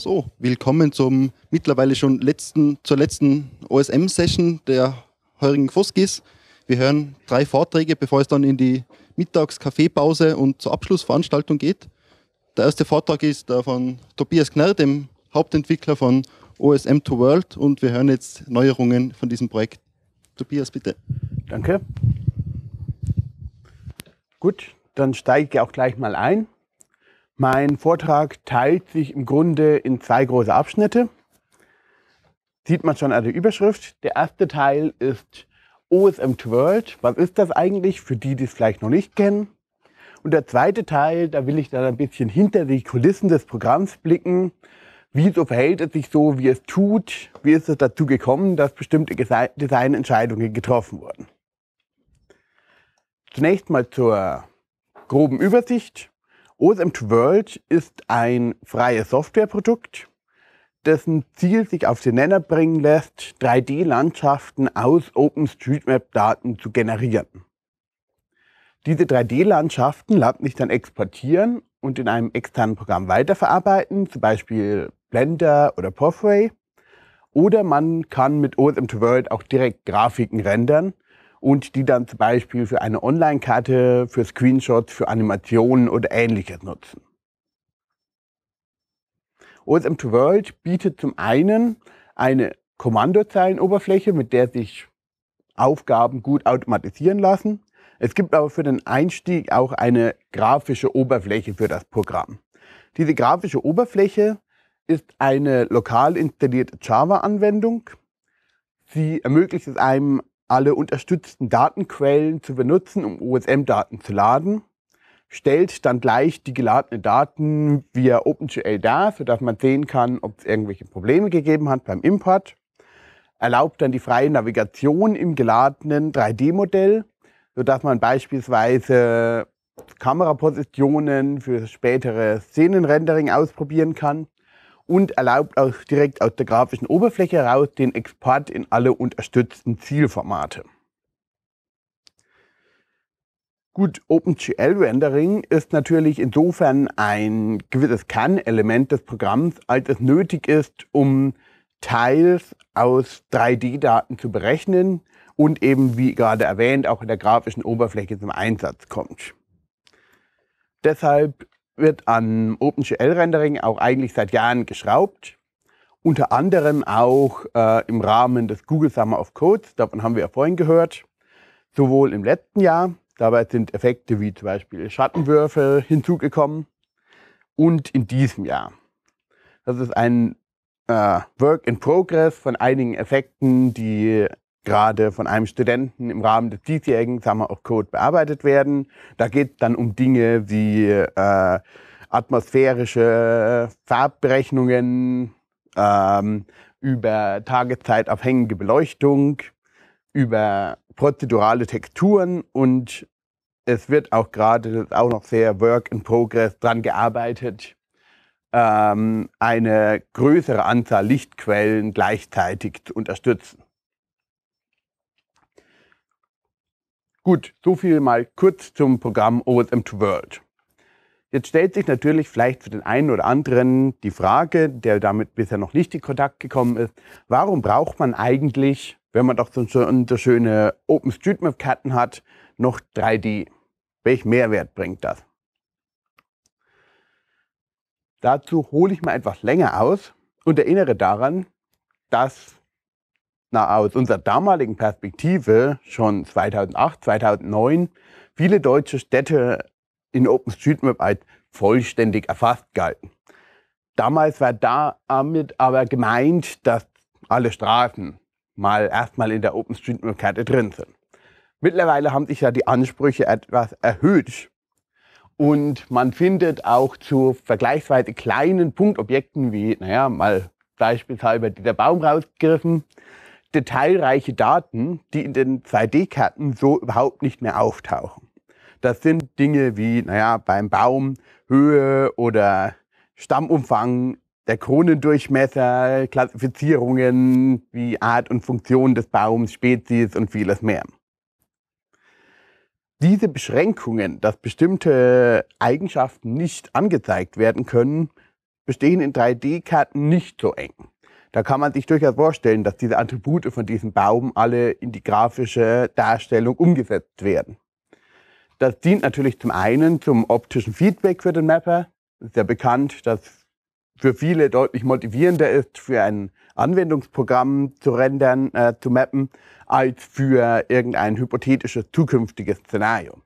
So, willkommen zum mittlerweile schon letzten, zur letzten OSM-Session der heurigen Foskis. Wir hören drei Vorträge, bevor es dann in die Mittagskaffeepause und zur Abschlussveranstaltung geht. Der erste Vortrag ist von Tobias Knirr, dem Hauptentwickler von OSM to World und wir hören jetzt Neuerungen von diesem Projekt. Tobias, bitte. Danke. Gut, dann steige ich auch gleich mal ein. Mein Vortrag teilt sich im Grunde in zwei große Abschnitte. Sieht man schon an der Überschrift. Der erste Teil ist OSM World. Was ist das eigentlich für die, die es vielleicht noch nicht kennen? Und der zweite Teil, da will ich dann ein bisschen hinter die Kulissen des Programms blicken. Wieso verhält es sich so, wie es tut? Wie ist es dazu gekommen, dass bestimmte Designentscheidungen getroffen wurden? Zunächst mal zur groben Übersicht. OSMT World ist ein freies Softwareprodukt, dessen Ziel sich auf den Nenner bringen lässt, 3D-Landschaften aus OpenStreetMap-Daten zu generieren. Diese 3D-Landschaften lassen sich dann exportieren und in einem externen Programm weiterverarbeiten, zum Beispiel Blender oder Pathway. Oder man kann mit OSM2World auch direkt Grafiken rendern und die dann zum Beispiel für eine Online-Karte, für Screenshots, für Animationen oder ähnliches nutzen. OSM2 World bietet zum einen eine Kommandozeilenoberfläche, mit der sich Aufgaben gut automatisieren lassen. Es gibt aber für den Einstieg auch eine grafische Oberfläche für das Programm. Diese grafische Oberfläche ist eine lokal installierte Java-Anwendung. Sie ermöglicht es einem, alle unterstützten Datenquellen zu benutzen, um OSM-Daten zu laden. Stellt dann gleich die geladenen Daten via OpenGL dar, sodass man sehen kann, ob es irgendwelche Probleme gegeben hat beim Import. Erlaubt dann die freie Navigation im geladenen 3D-Modell, sodass man beispielsweise Kamerapositionen für spätere Szenenrendering ausprobieren kann und erlaubt auch direkt aus der grafischen Oberfläche heraus den Export in alle unterstützten Zielformate. Gut, OpenGL Rendering ist natürlich insofern ein gewisses Kernelement des Programms, als es nötig ist, um Teils aus 3D-Daten zu berechnen und eben, wie gerade erwähnt, auch in der grafischen Oberfläche zum Einsatz kommt. Deshalb wird an OpenGL-Rendering auch eigentlich seit Jahren geschraubt. Unter anderem auch äh, im Rahmen des Google Summer of Codes, davon haben wir ja vorhin gehört, sowohl im letzten Jahr, dabei sind Effekte wie zum Beispiel Schattenwürfe hinzugekommen, und in diesem Jahr. Das ist ein äh, Work in Progress von einigen Effekten, die gerade von einem Studenten im Rahmen des diesjährigen Summer of Code bearbeitet werden. Da geht es dann um Dinge wie äh, atmosphärische Farbberechnungen, ähm, über tageszeitabhängige Beleuchtung, über prozedurale Texturen und es wird auch gerade, auch noch sehr Work in Progress, dran gearbeitet, ähm, eine größere Anzahl Lichtquellen gleichzeitig zu unterstützen. Gut, so viel mal kurz zum Programm OSM2 World. Jetzt stellt sich natürlich vielleicht für den einen oder anderen die Frage, der damit bisher noch nicht in Kontakt gekommen ist, warum braucht man eigentlich, wenn man doch so, so schöne OpenStreetMap-Karten hat, noch 3D? Welchen Mehrwert bringt das? Dazu hole ich mal etwas länger aus und erinnere daran, dass na, aus unserer damaligen Perspektive schon 2008, 2009 viele deutsche Städte in OpenStreetMap als vollständig erfasst galten. Damals war damit aber gemeint, dass alle Straßen mal erstmal in der OpenStreetMap-Karte drin sind. Mittlerweile haben sich ja die Ansprüche etwas erhöht und man findet auch zu vergleichsweise kleinen Punktobjekten wie, naja, mal beispielsweise der Baum rausgegriffen, detailreiche Daten, die in den 3D-Karten so überhaupt nicht mehr auftauchen. Das sind Dinge wie, naja, beim Baum Höhe oder Stammumfang, der Kronendurchmesser, Klassifizierungen wie Art und Funktion des Baums, Spezies und vieles mehr. Diese Beschränkungen, dass bestimmte Eigenschaften nicht angezeigt werden können, bestehen in 3D-Karten nicht so eng. Da kann man sich durchaus vorstellen, dass diese Attribute von diesem Baum alle in die grafische Darstellung umgesetzt werden. Das dient natürlich zum einen zum optischen Feedback für den Mapper. Es ist ja bekannt, dass für viele deutlich motivierender ist, für ein Anwendungsprogramm zu rendern, äh, zu mappen, als für irgendein hypothetisches zukünftiges Szenario.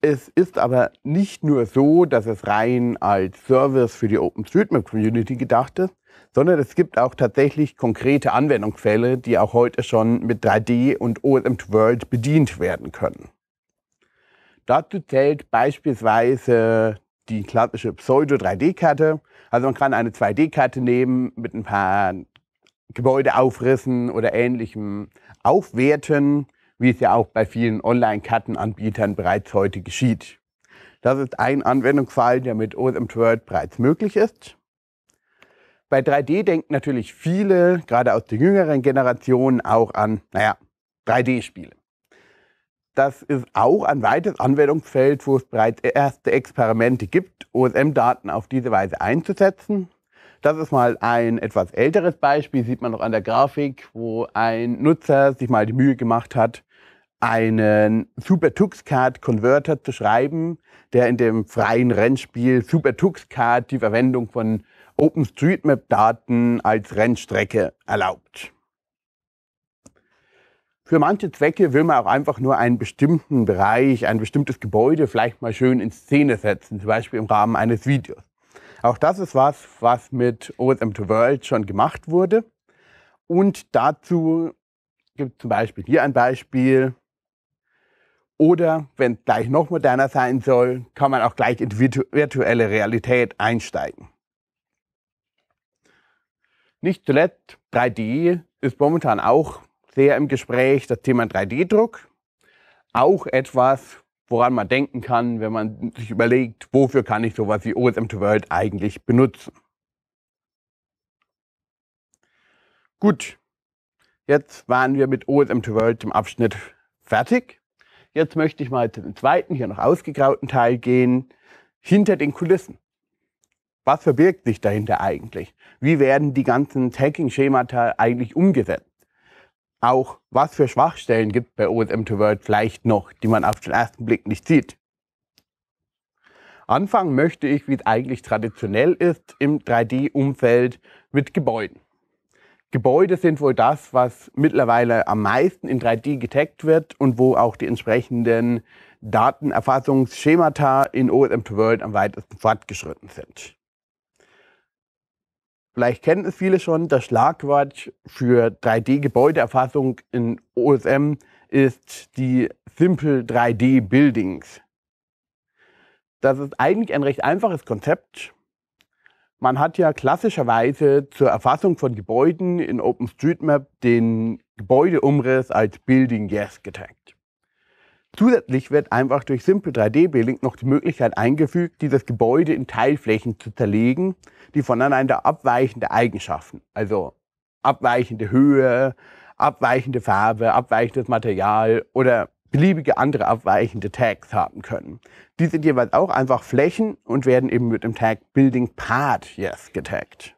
Es ist aber nicht nur so, dass es rein als Service für die OpenStreetMap-Community gedacht ist, sondern es gibt auch tatsächlich konkrete Anwendungsfälle, die auch heute schon mit 3D und OSM World bedient werden können. Dazu zählt beispielsweise die klassische Pseudo-3D-Karte. Also man kann eine 2D-Karte nehmen, mit ein paar Gebäudeaufrissen oder ähnlichem aufwerten, wie es ja auch bei vielen Online-Kartenanbietern bereits heute geschieht. Das ist ein Anwendungsfall, der mit OSM World bereits möglich ist. Bei 3D denken natürlich viele, gerade aus der jüngeren Generation, auch an, naja, 3D-Spiele. Das ist auch ein weites Anwendungsfeld, wo es bereits erste Experimente gibt, OSM-Daten auf diese Weise einzusetzen. Das ist mal ein etwas älteres Beispiel, sieht man noch an der Grafik, wo ein Nutzer sich mal die Mühe gemacht hat, einen Super Tuxcard Converter zu schreiben, der in dem freien Rennspiel Super Tuxcard die Verwendung von OpenStreetMap-Daten als Rennstrecke erlaubt. Für manche Zwecke will man auch einfach nur einen bestimmten Bereich, ein bestimmtes Gebäude vielleicht mal schön in Szene setzen, zum Beispiel im Rahmen eines Videos. Auch das ist was, was mit OSM2 World schon gemacht wurde. Und dazu gibt es zum Beispiel hier ein Beispiel. Oder wenn es gleich noch moderner sein soll, kann man auch gleich in virtuelle Realität einsteigen. Nicht zuletzt 3D ist momentan auch sehr im Gespräch, das Thema 3D-Druck. Auch etwas, woran man denken kann, wenn man sich überlegt, wofür kann ich sowas wie OSM2 World eigentlich benutzen. Gut, jetzt waren wir mit OSM2 World im Abschnitt fertig. Jetzt möchte ich mal zu dem zweiten, hier noch ausgegrauten Teil gehen, hinter den Kulissen. Was verbirgt sich dahinter eigentlich? Wie werden die ganzen Tagging-Schemata eigentlich umgesetzt? Auch was für Schwachstellen gibt es bei OSM to World vielleicht noch, die man auf den ersten Blick nicht sieht? Anfangen möchte ich, wie es eigentlich traditionell ist, im 3D-Umfeld mit Gebäuden. Gebäude sind wohl das, was mittlerweile am meisten in 3D getaggt wird und wo auch die entsprechenden Datenerfassungsschemata in OSM2World am weitesten fortgeschritten sind. Vielleicht kennen es viele schon, das Schlagwort für 3D-Gebäudeerfassung in OSM ist die Simple 3D Buildings. Das ist eigentlich ein recht einfaches Konzept. Man hat ja klassischerweise zur Erfassung von Gebäuden in OpenStreetMap den Gebäudeumriss als Building Yes getaggt. Zusätzlich wird einfach durch Simple 3D-Building noch die Möglichkeit eingefügt, dieses Gebäude in Teilflächen zu zerlegen, die voneinander abweichende Eigenschaften, also abweichende Höhe, abweichende Farbe, abweichendes Material oder beliebige andere abweichende Tags haben können. Die sind jeweils auch einfach Flächen und werden eben mit dem Tag Building Part Yes getaggt.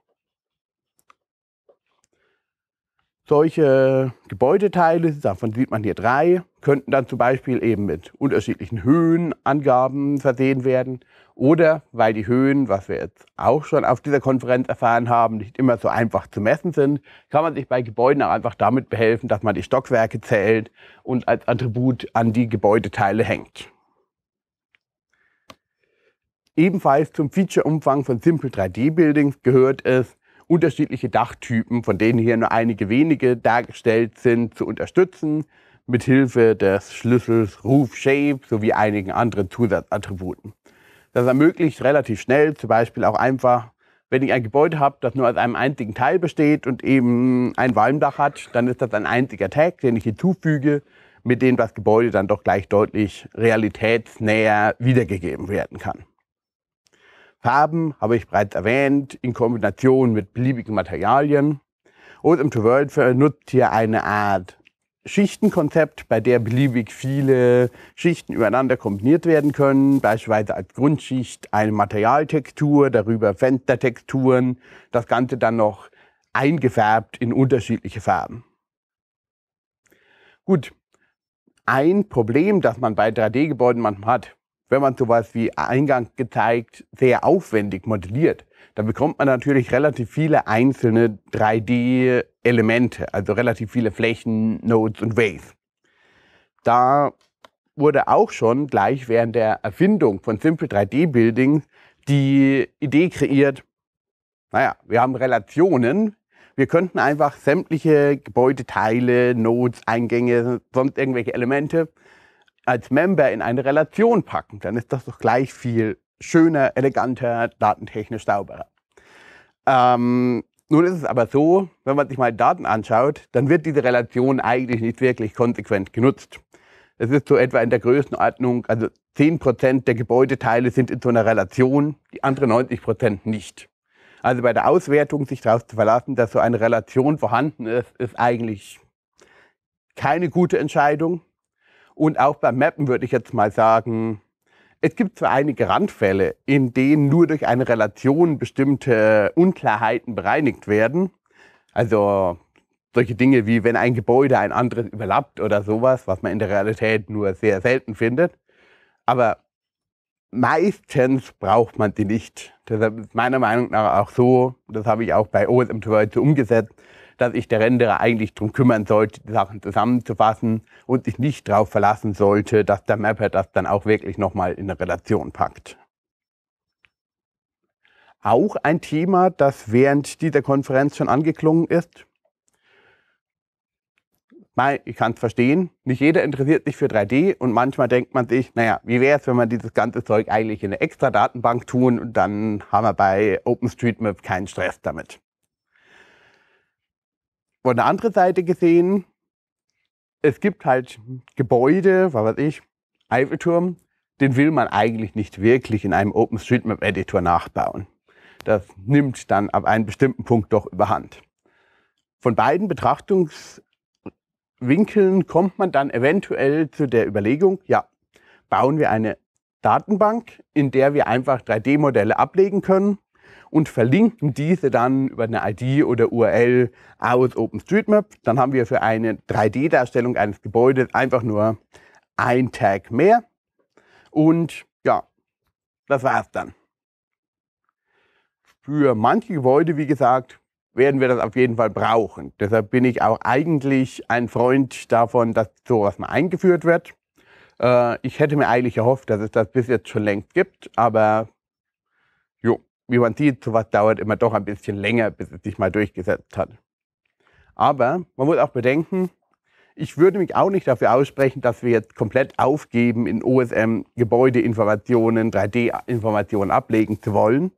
solche Gebäudeteile, davon sieht man hier drei, könnten dann zum Beispiel eben mit unterschiedlichen Höhenangaben versehen werden. Oder weil die Höhen, was wir jetzt auch schon auf dieser Konferenz erfahren haben, nicht immer so einfach zu messen sind, kann man sich bei Gebäuden auch einfach damit behelfen, dass man die Stockwerke zählt und als Attribut an die Gebäudeteile hängt. Ebenfalls zum Feature-Umfang von Simple 3D-Buildings gehört es, unterschiedliche Dachtypen, von denen hier nur einige wenige dargestellt sind, zu unterstützen, mithilfe des Schlüssels Roof Shape sowie einigen anderen Zusatzattributen. Das ermöglicht relativ schnell, zum Beispiel auch einfach, wenn ich ein Gebäude habe, das nur aus einem einzigen Teil besteht und eben ein Walmdach hat, dann ist das ein einziger Tag, den ich hinzufüge, mit dem das Gebäude dann doch gleich deutlich realitätsnäher wiedergegeben werden kann. Farben habe ich bereits erwähnt, in Kombination mit beliebigen Materialien. OSM2World nutzt hier eine Art Schichtenkonzept, bei der beliebig viele Schichten übereinander kombiniert werden können, beispielsweise als Grundschicht eine Materialtextur, darüber Fenstertexturen, das Ganze dann noch eingefärbt in unterschiedliche Farben. Gut, ein Problem, das man bei 3D-Gebäuden manchmal hat, wenn man sowas wie Eingang gezeigt sehr aufwendig modelliert, dann bekommt man natürlich relativ viele einzelne 3D-Elemente, also relativ viele Flächen, Nodes und Ways. Da wurde auch schon gleich während der Erfindung von Simple 3D Building die Idee kreiert, naja, wir haben Relationen, wir könnten einfach sämtliche Gebäudeteile, Nodes, Eingänge, sonst irgendwelche Elemente als Member in eine Relation packen, dann ist das doch gleich viel schöner, eleganter, datentechnisch sauberer. Ähm, nun ist es aber so, wenn man sich mal Daten anschaut, dann wird diese Relation eigentlich nicht wirklich konsequent genutzt. Es ist so etwa in der Größenordnung, also 10% der Gebäudeteile sind in so einer Relation, die anderen 90% nicht. Also bei der Auswertung sich darauf zu verlassen, dass so eine Relation vorhanden ist, ist eigentlich keine gute Entscheidung. Und auch beim Mappen würde ich jetzt mal sagen, es gibt zwar einige Randfälle, in denen nur durch eine Relation bestimmte Unklarheiten bereinigt werden. Also solche Dinge wie wenn ein Gebäude ein anderes überlappt oder sowas, was man in der Realität nur sehr selten findet. Aber meistens braucht man sie nicht. Deshalb ist meiner Meinung nach auch so, das habe ich auch bei OSM2 umgesetzt, dass sich der Renderer eigentlich darum kümmern sollte, die Sachen zusammenzufassen und sich nicht darauf verlassen sollte, dass der Mapper das dann auch wirklich nochmal in eine Relation packt. Auch ein Thema, das während dieser Konferenz schon angeklungen ist. Ich kann es verstehen, nicht jeder interessiert sich für 3D und manchmal denkt man sich, naja, wie wäre es, wenn wir dieses ganze Zeug eigentlich in eine extra Datenbank tun und dann haben wir bei OpenStreetMap keinen Stress damit von der anderen Seite gesehen, es gibt halt Gebäude, was weiß ich, Eiffelturm, den will man eigentlich nicht wirklich in einem OpenStreetMap-Editor nachbauen. Das nimmt dann ab einem bestimmten Punkt doch überhand. Von beiden Betrachtungswinkeln kommt man dann eventuell zu der Überlegung, ja, bauen wir eine Datenbank, in der wir einfach 3D-Modelle ablegen können und verlinken diese dann über eine ID oder URL aus OpenStreetMap. Dann haben wir für eine 3D-Darstellung eines Gebäudes einfach nur ein Tag mehr. Und ja, das war's dann. Für manche Gebäude, wie gesagt, werden wir das auf jeden Fall brauchen. Deshalb bin ich auch eigentlich ein Freund davon, dass sowas mal eingeführt wird. Äh, ich hätte mir eigentlich erhofft, dass es das bis jetzt schon längst gibt, aber jo, wie man sieht, sowas dauert immer doch ein bisschen länger, bis es sich mal durchgesetzt hat. Aber man muss auch bedenken, ich würde mich auch nicht dafür aussprechen, dass wir jetzt komplett aufgeben, in OSM Gebäudeinformationen, 3D-Informationen ablegen zu wollen,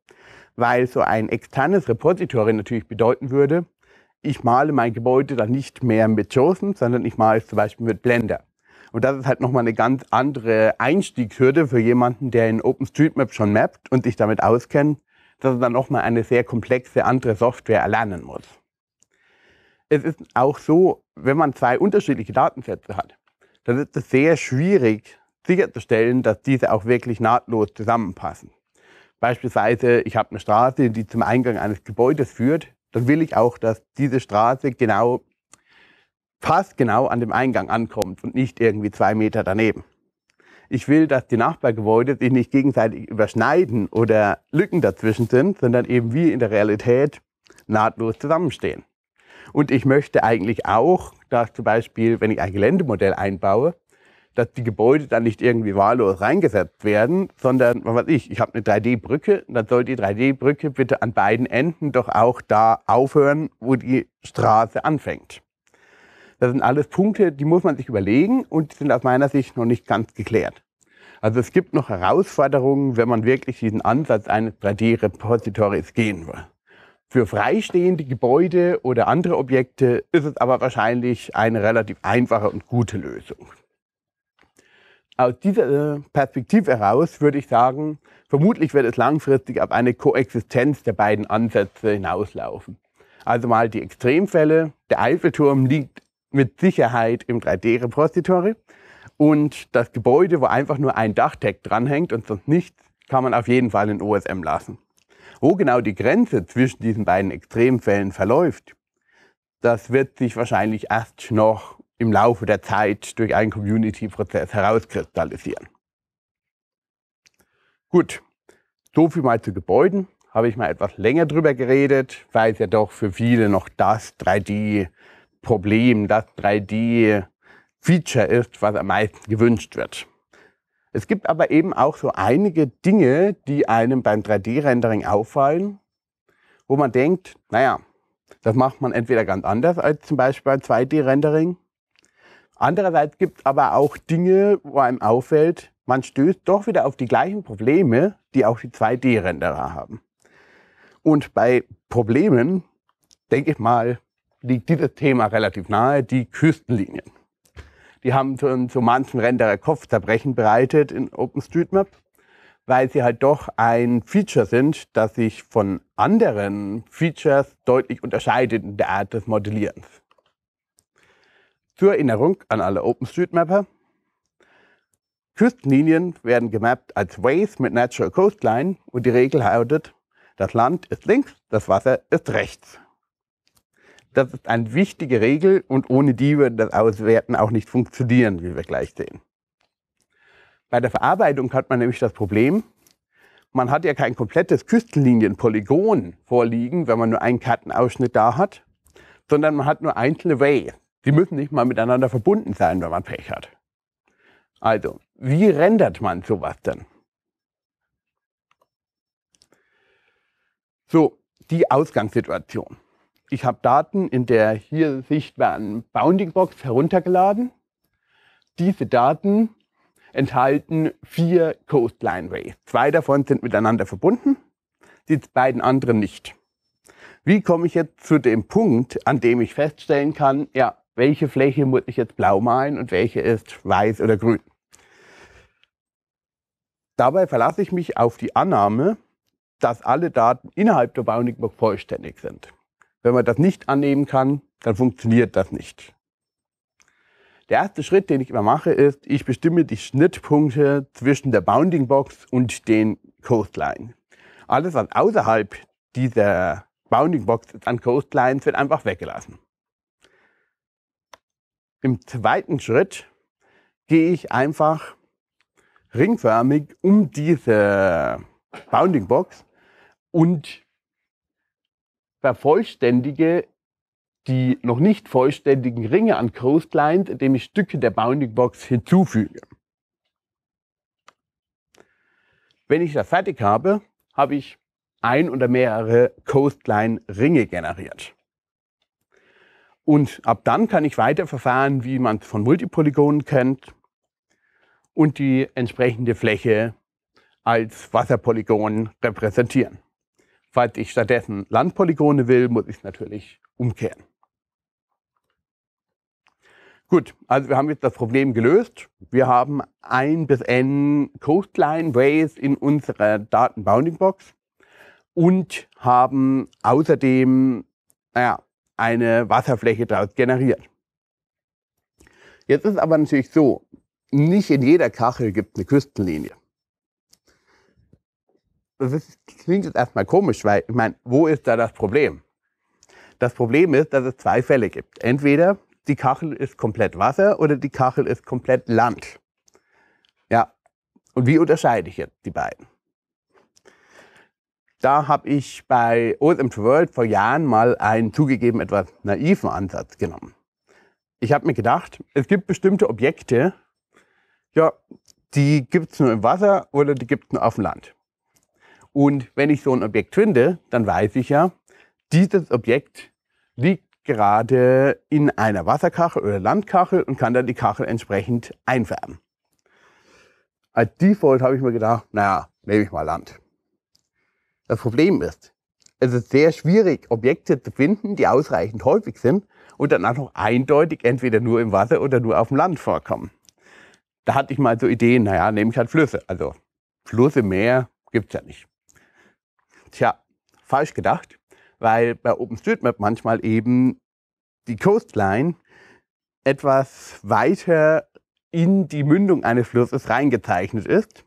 weil so ein externes Repository natürlich bedeuten würde, ich male mein Gebäude dann nicht mehr mit Chosen, sondern ich male es zum Beispiel mit Blender. Und das ist halt nochmal eine ganz andere Einstiegshürde für jemanden, der in OpenStreetMap schon mappt und sich damit auskennt, dass er dann nochmal eine sehr komplexe andere Software erlernen muss. Es ist auch so, wenn man zwei unterschiedliche Datensätze hat, dann ist es sehr schwierig sicherzustellen, dass diese auch wirklich nahtlos zusammenpassen. Beispielsweise, ich habe eine Straße, die zum Eingang eines Gebäudes führt, dann will ich auch, dass diese Straße genau fast genau an dem Eingang ankommt und nicht irgendwie zwei Meter daneben ich will, dass die Nachbargebäude sich nicht gegenseitig überschneiden oder Lücken dazwischen sind, sondern eben wie in der Realität nahtlos zusammenstehen. Und ich möchte eigentlich auch, dass zum Beispiel, wenn ich ein Geländemodell einbaue, dass die Gebäude dann nicht irgendwie wahllos reingesetzt werden, sondern, was weiß ich, ich habe eine 3D-Brücke, dann soll die 3D-Brücke bitte an beiden Enden doch auch da aufhören, wo die Straße anfängt. Das sind alles Punkte, die muss man sich überlegen und sind aus meiner Sicht noch nicht ganz geklärt. Also es gibt noch Herausforderungen, wenn man wirklich diesen Ansatz eines 3D-Repositories gehen will. Für freistehende Gebäude oder andere Objekte ist es aber wahrscheinlich eine relativ einfache und gute Lösung. Aus dieser äh, Perspektive heraus würde ich sagen, vermutlich wird es langfristig auf eine Koexistenz der beiden Ansätze hinauslaufen. Also mal die Extremfälle. Der Eiffelturm liegt mit Sicherheit im 3D-Repository. Und das Gebäude, wo einfach nur ein Dachtag dranhängt und sonst nichts, kann man auf jeden Fall in OSM lassen. Wo genau die Grenze zwischen diesen beiden Extremfällen verläuft, das wird sich wahrscheinlich erst noch im Laufe der Zeit durch einen Community-Prozess herauskristallisieren. Gut, so viel mal zu Gebäuden. Habe ich mal etwas länger drüber geredet, weil es ja doch für viele noch das 3D Problem das 3D-Feature ist, was am meisten gewünscht wird. Es gibt aber eben auch so einige Dinge, die einem beim 3D-Rendering auffallen, wo man denkt, naja, das macht man entweder ganz anders als zum Beispiel beim 2D-Rendering. Andererseits gibt es aber auch Dinge, wo einem auffällt, man stößt doch wieder auf die gleichen Probleme, die auch die 2D-Renderer haben. Und bei Problemen, denke ich mal, liegt dieses Thema relativ nahe, die Küstenlinien. Die haben schon so manchen Renderer Kopfzerbrechen bereitet in OpenStreetMap, weil sie halt doch ein Feature sind, das sich von anderen Features deutlich unterscheidet in der Art des Modellierens. Zur Erinnerung an alle OpenStreetMapper. Küstenlinien werden gemappt als Ways mit Natural Coastline und die Regel lautet, das Land ist links, das Wasser ist rechts. Das ist eine wichtige Regel und ohne die würde das Auswerten auch nicht funktionieren, wie wir gleich sehen. Bei der Verarbeitung hat man nämlich das Problem, man hat ja kein komplettes Küstenlinienpolygon vorliegen, wenn man nur einen Kartenausschnitt da hat, sondern man hat nur einzelne Ways. Die müssen nicht mal miteinander verbunden sein, wenn man Pech hat. Also, wie rendert man sowas denn? So, die Ausgangssituation ich habe Daten in der hier sichtbaren Bounding Box heruntergeladen. Diese Daten enthalten vier Coastline Rays. Zwei davon sind miteinander verbunden, die beiden anderen nicht. Wie komme ich jetzt zu dem Punkt, an dem ich feststellen kann, ja, welche Fläche muss ich jetzt blau malen und welche ist weiß oder grün? Dabei verlasse ich mich auf die Annahme, dass alle Daten innerhalb der Bounding Box vollständig sind. Wenn man das nicht annehmen kann, dann funktioniert das nicht. Der erste Schritt, den ich immer mache, ist, ich bestimme die Schnittpunkte zwischen der Bounding Box und den Coastline. Alles, was außerhalb dieser Bounding Box ist an Coastlines, wird einfach weggelassen. Im zweiten Schritt gehe ich einfach ringförmig um diese Bounding Box und vervollständige die noch nicht vollständigen Ringe an Close Client, indem ich Stücke der Bounding Box hinzufüge. Wenn ich das fertig habe, habe ich ein oder mehrere Coastline Ringe generiert. Und ab dann kann ich weiterverfahren, wie man es von Multipolygonen kennt und die entsprechende Fläche als Wasserpolygon repräsentieren. Falls ich stattdessen Landpolygone will, muss ich es natürlich umkehren. Gut, also wir haben jetzt das Problem gelöst. Wir haben ein bis n Coastline Ways in unserer Datenbounding Box und haben außerdem naja, eine Wasserfläche daraus generiert. Jetzt ist aber natürlich so, nicht in jeder Kachel gibt es eine Küstenlinie das, klingt jetzt erstmal komisch, weil ich meine, wo ist da das Problem? Das Problem ist, dass es zwei Fälle gibt. Entweder die Kachel ist komplett Wasser oder die Kachel ist komplett Land. Ja, und wie unterscheide ich jetzt die beiden? Da habe ich bei OSM World vor Jahren mal einen zugegeben etwas naiven Ansatz genommen. Ich habe mir gedacht, es gibt bestimmte Objekte, ja, die gibt es nur im Wasser oder die gibt es nur auf dem Land. Und wenn ich so ein Objekt finde, dann weiß ich ja, dieses Objekt liegt gerade in einer Wasserkachel oder Landkachel und kann dann die Kachel entsprechend einfärben. Als Default habe ich mir gedacht, naja, nehme ich mal Land. Das Problem ist, es ist sehr schwierig, Objekte zu finden, die ausreichend häufig sind und danach noch eindeutig entweder nur im Wasser oder nur auf dem Land vorkommen. Da hatte ich mal so Ideen, naja, nehme ich halt Flüsse. Also Flüsse, im Meer gibt es ja nicht. Tja, falsch gedacht, weil bei OpenStreetMap manchmal eben die Coastline etwas weiter in die Mündung eines Flusses reingezeichnet ist.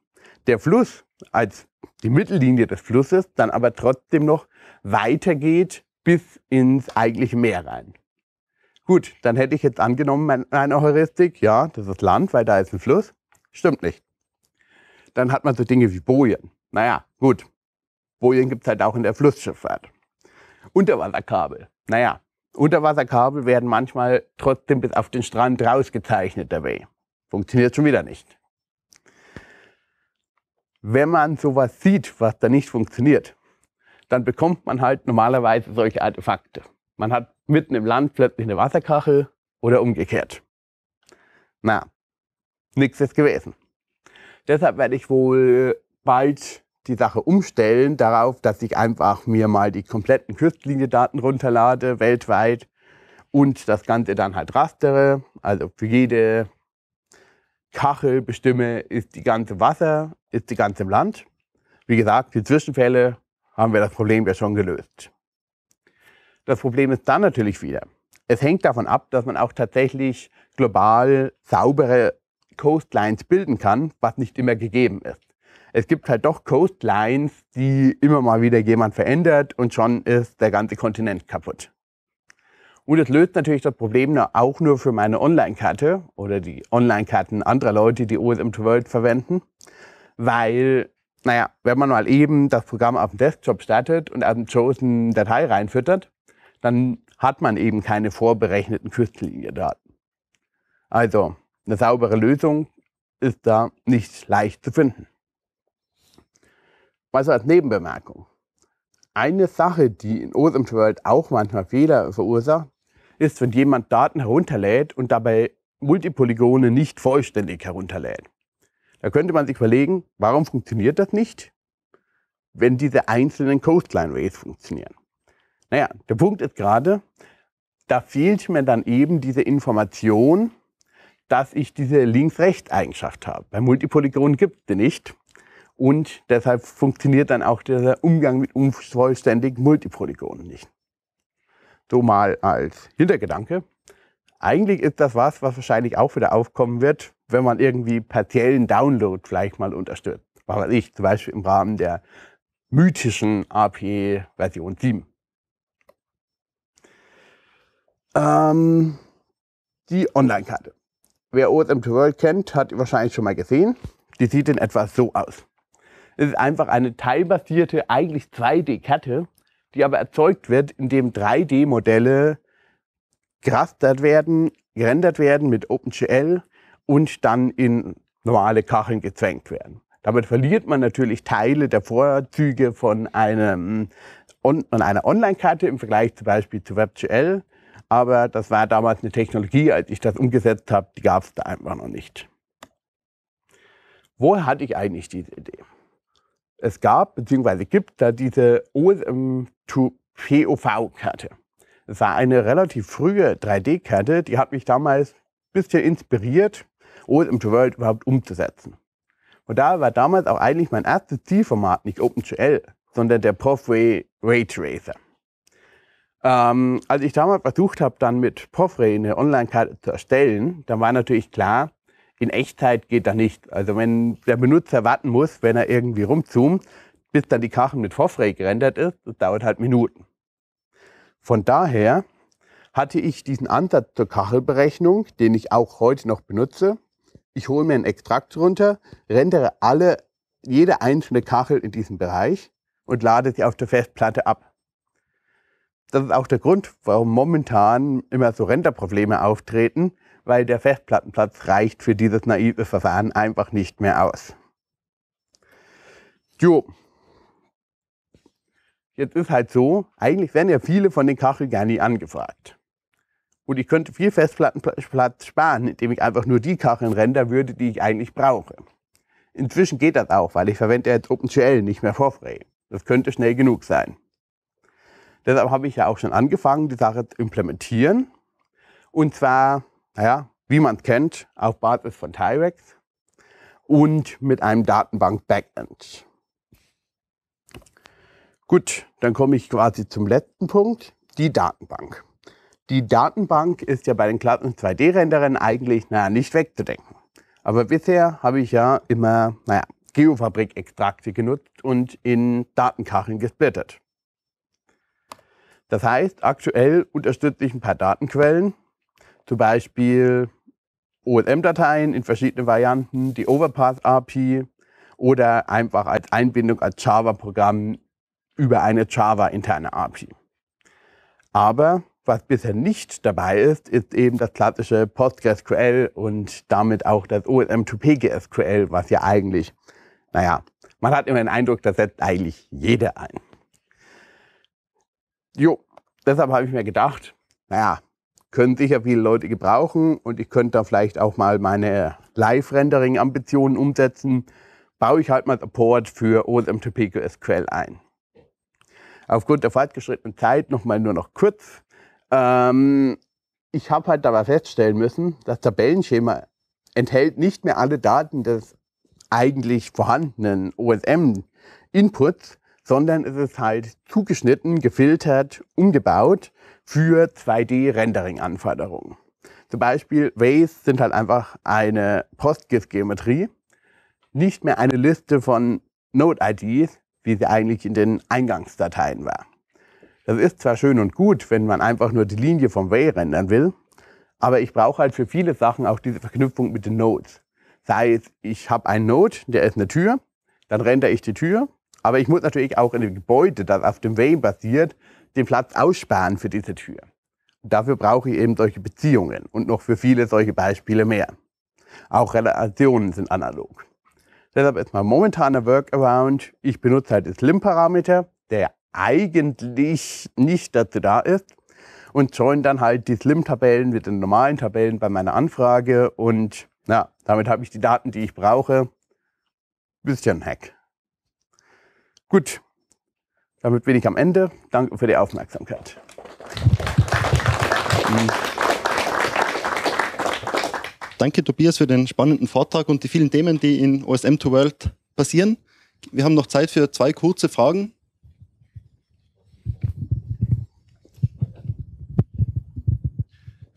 Der Fluss als die Mittellinie des Flusses dann aber trotzdem noch weitergeht bis ins eigentliche Meer rein. Gut, dann hätte ich jetzt angenommen, meine Heuristik, ja, das ist Land, weil da ist ein Fluss. Stimmt nicht. Dann hat man so Dinge wie Bojen. Naja, gut, Bojen gibt es halt auch in der Flussschifffahrt. Unterwasserkabel. Naja, Unterwasserkabel werden manchmal trotzdem bis auf den Strand rausgezeichnet dabei. Funktioniert schon wieder nicht. Wenn man sowas sieht, was da nicht funktioniert, dann bekommt man halt normalerweise solche Artefakte. Man hat mitten im Land plötzlich eine Wasserkachel oder umgekehrt. Na, nichts ist gewesen. Deshalb werde ich wohl bald die Sache umstellen darauf, dass ich einfach mir mal die kompletten Kürzlinie-Daten runterlade, weltweit, und das Ganze dann halt rastere. Also für jede Kachel bestimme, ist die ganze Wasser, ist die ganze Land. Wie gesagt, für Zwischenfälle haben wir das Problem ja schon gelöst. Das Problem ist dann natürlich wieder, es hängt davon ab, dass man auch tatsächlich global saubere Coastlines bilden kann, was nicht immer gegeben ist es gibt halt doch Coastlines, die immer mal wieder jemand verändert und schon ist der ganze Kontinent kaputt. Und das löst natürlich das Problem auch nur für meine Online-Karte oder die Online-Karten anderer Leute, die OSM to World verwenden, weil naja, wenn man mal eben das Programm auf dem Desktop startet und aus dem Chosen Datei reinfüttert, dann hat man eben keine vorberechneten Küstenlinie-Daten. Also eine saubere Lösung ist da nicht leicht zu finden. Mal als Nebenbemerkung. Eine Sache, die in Awesome World auch manchmal Fehler verursacht, ist, wenn jemand Daten herunterlädt und dabei Multipolygone nicht vollständig herunterlädt. Da könnte man sich überlegen, warum funktioniert das nicht, wenn diese einzelnen Coastline Rays funktionieren. Naja, der Punkt ist gerade, da fehlt mir dann eben diese Information, dass ich diese Links-Rechts-Eigenschaft habe. Bei Multipolygonen gibt es die nicht. Und deshalb funktioniert dann auch der Umgang mit unvollständigen Multipolygonen nicht. So mal als Hintergedanke. Eigentlich ist das was, was wahrscheinlich auch wieder aufkommen wird, wenn man irgendwie partiellen Download vielleicht mal unterstützt. Was weiß ich, zum Beispiel im Rahmen der mythischen APE Version 7. Ähm, die Online-Karte. Wer OSM2World kennt, hat wahrscheinlich schon mal gesehen. Die sieht in etwa so aus. Es ist einfach eine teilbasierte, eigentlich 2D-Karte, die aber erzeugt wird, indem 3D-Modelle gerastert werden, gerendert werden mit OpenGL und dann in normale Kacheln gezwängt werden. Damit verliert man natürlich Teile der Vorzüge von, einem, von einer Online-Karte im Vergleich zum Beispiel zu WebGL. Aber das war damals eine Technologie, als ich das umgesetzt habe, die gab es da einfach noch nicht. Woher hatte ich eigentlich diese Idee? es gab bzw. gibt da diese OSM2POV-Karte. Es war eine relativ frühe 3D-Karte, die hat mich damals ein bisschen inspiriert, OSM2 World überhaupt umzusetzen. Und da war damals auch eigentlich mein erstes Zielformat nicht OpenGL, sondern der Pathway Raytracer. Ähm, als ich damals versucht habe, dann mit Pofray eine Online-Karte zu erstellen, dann war natürlich klar, in Echtzeit geht das nicht. Also wenn der Benutzer warten muss, wenn er irgendwie rumzoomt, bis dann die Kachel mit Vorfrey gerendert ist, das dauert halt Minuten. Von daher hatte ich diesen Ansatz zur Kachelberechnung, den ich auch heute noch benutze. Ich hole mir einen Extrakt runter, rendere alle, jede einzelne Kachel in diesem Bereich und lade sie auf der Festplatte ab. Das ist auch der Grund, warum momentan immer so Renderprobleme auftreten, weil der Festplattenplatz reicht für dieses naive Verfahren einfach nicht mehr aus. Jo. Jetzt ist halt so, eigentlich werden ja viele von den Kacheln gar nie angefragt. Und ich könnte viel Festplattenplatz sparen, indem ich einfach nur die Kacheln render würde, die ich eigentlich brauche. Inzwischen geht das auch, weil ich verwende jetzt OpenGL nicht mehr Vorframe. Das könnte schnell genug sein. Deshalb habe ich ja auch schon angefangen, die Sache zu implementieren. Und zwar ja, wie man kennt, auf Basis von Tyrex und mit einem Datenbank-Backend. Gut, dann komme ich quasi zum letzten Punkt, die Datenbank. Die Datenbank ist ja bei den klassischen 2D-Renderern eigentlich, naja, nicht wegzudenken. Aber bisher habe ich ja immer, naja, Geofabrik-Extrakte genutzt und in Datenkacheln gesplittert. Das heißt, aktuell unterstütze ich ein paar Datenquellen, zum Beispiel osm dateien in verschiedenen Varianten, die overpass api oder einfach als Einbindung als Java-Programm über eine Java-interne API. Aber was bisher nicht dabei ist, ist eben das klassische PostgreSQL und damit auch das OSM2PGSQL, was ja eigentlich, naja, man hat immer den Eindruck, das setzt eigentlich jeder ein. Jo, deshalb habe ich mir gedacht, naja, können sicher viele Leute gebrauchen und ich könnte da vielleicht auch mal meine Live-Rendering-Ambitionen umsetzen, baue ich halt mal Support für OSMTP SQL ein. Aufgrund der fortgeschrittenen Zeit nochmal nur noch kurz. Ähm, ich habe halt dabei feststellen müssen, das Tabellenschema enthält nicht mehr alle Daten des eigentlich vorhandenen OSM-Inputs, sondern es ist halt zugeschnitten, gefiltert, umgebaut für 2D-Rendering-Anforderungen. Zum Beispiel Ways sind halt einfach eine PostGIS-Geometrie, nicht mehr eine Liste von Node-IDs, wie sie eigentlich in den Eingangsdateien war. Das ist zwar schön und gut, wenn man einfach nur die Linie vom Way rendern will, aber ich brauche halt für viele Sachen auch diese Verknüpfung mit den Nodes. Sei es, ich habe einen Node, der ist eine Tür, dann rendere ich die Tür aber ich muss natürlich auch in dem Gebäude, das auf dem Way basiert, den Platz aussparen für diese Tür. dafür brauche ich eben solche Beziehungen und noch für viele solche Beispiele mehr. Auch Relationen sind analog. Deshalb ist mein momentaner Workaround, ich benutze halt den Slim-Parameter, der eigentlich nicht dazu da ist, und join dann halt die Slim-Tabellen mit den normalen Tabellen bei meiner Anfrage und ja, damit habe ich die Daten, die ich brauche. Bisschen Hack. Gut, damit bin ich am Ende. Danke für die Aufmerksamkeit. Danke, Tobias, für den spannenden Vortrag und die vielen Themen, die in OSM2World passieren. Wir haben noch Zeit für zwei kurze Fragen.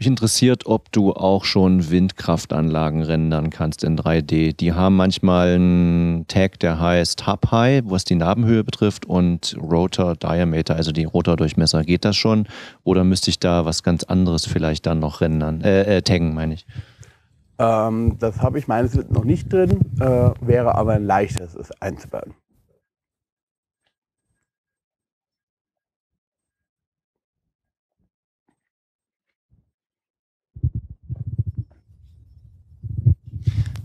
Mich interessiert, ob du auch schon Windkraftanlagen rendern kannst in 3D. Die haben manchmal einen Tag, der heißt Hub High, was die Nabenhöhe betrifft, und Rotor Diameter, also die Rotordurchmesser. Geht das schon? Oder müsste ich da was ganz anderes vielleicht dann noch rendern? Äh, äh taggen, meine ich. Ähm, das habe ich meines Wissens noch nicht drin, äh, wäre aber ein leichtes, es einzubauen.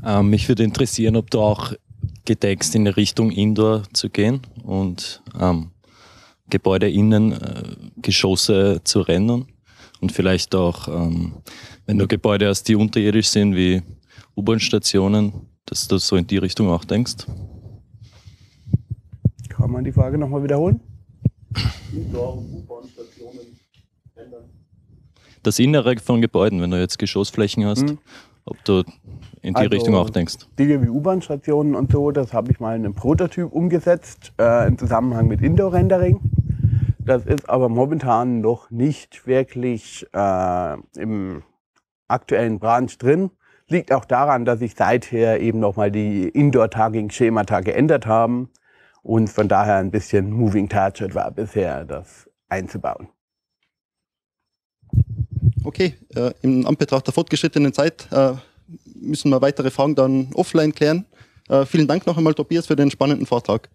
Ähm, mich würde interessieren, ob du auch gedenkst, in die Richtung Indoor zu gehen und ähm, innen, äh, zu rennen und vielleicht auch, ähm, wenn du Gebäude hast, die unterirdisch sind, wie U-Bahn-Stationen, dass du so in die Richtung auch denkst? Kann man die Frage nochmal wiederholen? Indoor- und U-Bahn-Stationen ändern. Das Innere von Gebäuden, wenn du jetzt Geschossflächen hast. Mhm ob du in die also, Richtung auch denkst. Dinge wie U-Bahn-Stationen und so, das habe ich mal in einem Prototyp umgesetzt, äh, im Zusammenhang mit Indoor-Rendering. Das ist aber momentan noch nicht wirklich äh, im aktuellen Branch drin. Liegt auch daran, dass sich seither eben nochmal die Indoor-Tagging-Schemata geändert haben und von daher ein bisschen Moving Target war bisher, das einzubauen okay, äh, in Anbetracht der fortgeschrittenen Zeit äh, müssen wir weitere Fragen dann offline klären. Äh, vielen Dank noch einmal, Tobias, für den spannenden Vortrag.